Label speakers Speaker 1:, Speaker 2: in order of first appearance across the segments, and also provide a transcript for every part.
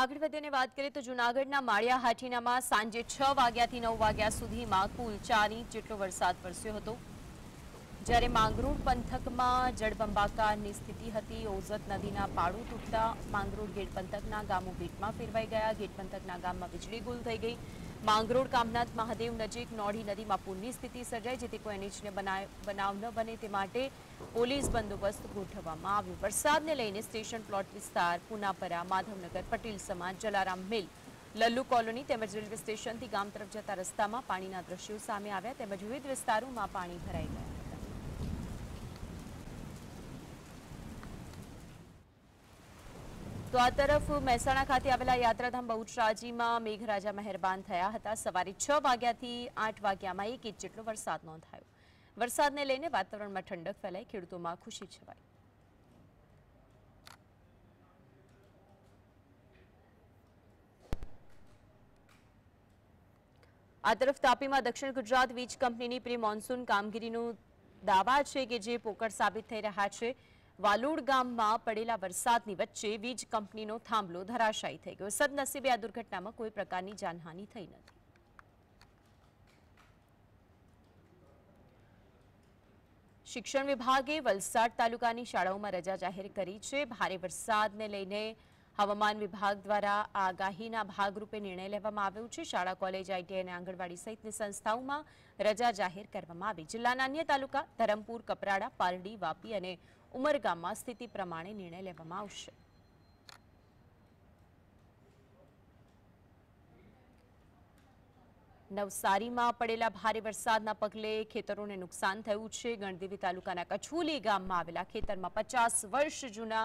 Speaker 1: આગળ વધીને વાત કરીએ તો જૂનાગઢના માળિયા હાઠીનામાં સાંજે છ વાગ્યાથી નવ વાગ્યા સુધીમાં કુલ ચાર ઇંચ જેટલો વરસાદ વરસ્યો હતો જ્યારે માંગરૂળ પંથકમાં જળબંબાકારની સ્થિતિ હતી ઓઝત નદીના પાળું તૂટતા માંગરૂળ ગેટ પંથકના ગામો ગેટમાં ફેરવાઈ ગયા ગેટ પંથકના ગામમાં વીજળી ગુલ થઈ ગઈ માંગરોળ કામનાથ મહાદેવ નજીક નોઢી નદીમાં પૂરની સ્થિતિ સર્જાઈ જેથી કોઈ અનિચ્છને બનાવ ન બને તે માટે પોલીસ બંદોબસ્ત ગોઠવવામાં આવ્યો વરસાદને લઈને સ્ટેશન પ્લોટ વિસ્તાર પુનાપરા માધવનગર પટેલ સમાજ જલારામ મિલ લલ્લુ કોલોની તેમજ રેલવે સ્ટેશનથી ગામ તરફ જતા રસ્તામાં પાણીના દ્રશ્યો સામે આવ્યા તેમજ વિવિધ વિસ્તારોમાં પાણી ભરાઈ ગયા તો આ તરફ મહેસાણા ખાતે આવેલા યાત્રાધામ બહુચરાજીમાં મેઘરાજા મહેરબાન થયા હતા સવારે છ વાગ્યાથી આઠ વાગ્યામાં એક ઇંચ જેટલો વરસાદ નોંધાયો વરસાદને લઈને વાતાવરણમાં ઠંડક ફેલાઈ ખેડૂતોમાં ખુશી છવાઈ આ તરફ તાપીમાં દક્ષિણ ગુજરાત વીજ કંપનીની પ્રી મોન્સૂન કામગીરીનું દાવા છે કે જે પોકળ સાબિત થઈ રહ્યા છે વાલોડ ગામમાં પડેલા વરસાદની વચ્ચે વીજ કંપનીનો થાંભલો ધરાશાયી થઈ ગયો સદનસીબે આ દુર્ઘટનામાં કોઈ પ્રકારની જાનહાનિ થઈ નથી શિક્ષણ વિભાગે વલસાડ તાલુકાની શાળાઓમાં રજા જાહેર કરી છે ભારે વરસાદને લઈને હવામાન વિભાગ દ્વારા આગાહીના ભાગરૂપે નિર્ણય લેવામાં આવ્યો છે શાળા કોલેજ આઈટીઆઈ અને આંગણવાડી સહિતની સંસ્થાઓમાં રજા જાહેર કરવામાં આવી જિલ્લાના અન્ય તાલુકા ધરમપુર કપરાડા પારડી વાપી અને ઉમરગામમાં સ્થિતિ પ્રમાણે નિર્ણય લેવામાં આવશે નવસારીમાં પડેલા ભારે વરસાદના પગલે ખેતરોને નુકસાન થયું છે ગણદેવી તાલુકાના કછુલી ગામમાં આવેલા ખેતરમાં પચાસ વર્ષ જૂના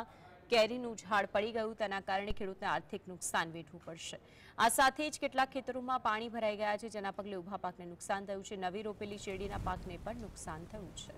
Speaker 1: કેરીનું ઝાડ પડી ગયું તેના કારણે ખેડૂતને આર્થિક નુકસાન વેઠવું પડશે આ સાથે જ કેટલાક ખેતરોમાં પાણી ભરાઈ ગયા છે જેના પગલે ઉભા પાકને નુકસાન થયું છે નવી રોપેલી શેરડીના પાકને પણ નુકસાન થયું છે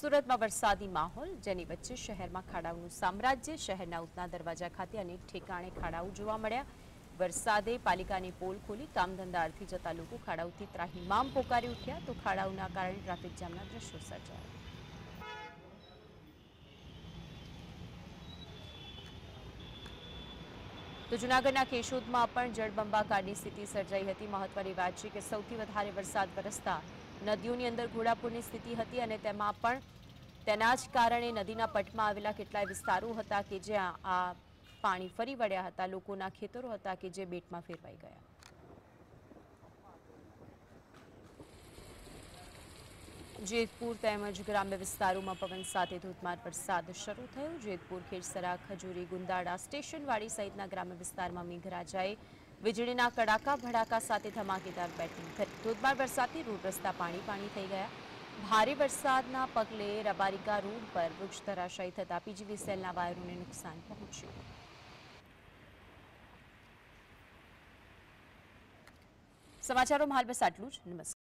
Speaker 1: સુરતમાં વરસાદી માહોલ જેની વચ્ચે શહેરમાં ખાડાઓનું સામ્રાજ્ય શહેરના ઉતના દરવાજા ખાતે અનેક ઠેકાણે ખાડાઓ જોવા મળ્યા વરસાદે પાલિકાની પોલ ખોલી કામધંધા અર્થી જતા લોકો ખાડાઓથી ત્રાહીમામ પોકારી ઉઠ્યા તો ખાડાઓના કારણે ટ્રાફિક જામના દ્રશ્યો સર્જાયા તો જૂનાગઢના કેશોદમાં પણ જળબંબાકારની સ્થિતિ સર્જાઈ હતી મહત્વની વાત છે કે સૌથી વધારે વરસાદ વરસતા નદીઓની અંદર ઘોડાપૂરની સ્થિતિ હતી અને તેમાં પણ તેના જ કારણે નદીના પટમાં આવેલા કેટલાય વિસ્તારો હતા કે જ્યાં આ પાણી ફરી વળ્યા હતા લોકોના ખેતરો હતા કે જે બેટમાં ફેરવાઈ ગયા જેતપુર તેમજ ગ્રામ્ય વિસ્તારોમાં પવન સાથે ધોધમાર વરસાદ શરૂ થયો જેતપુર ખેડસરા ખજૂરી ગુંદાડા સ્ટેશનવાડી સહિતના ગ્રામ્ય વિસ્તારમાં મેઘરાજાએ વીજળીના કડાકા ભડાકા સાથે ધમાકેદાર બેટિંગ કરી ધોધમાર વરસાદથી રોડ રસ્તા પાણી પાણી થઈ ગયા ભારે વરસાદના પગલે રબારિકા રોડ પર વૃક્ષ ધરાશયી થતાં સેલના વાયરોને નુકસાન પહોંચ્યું સમાચારોમાં હાલ બસ આટલું જ નમસ્કાર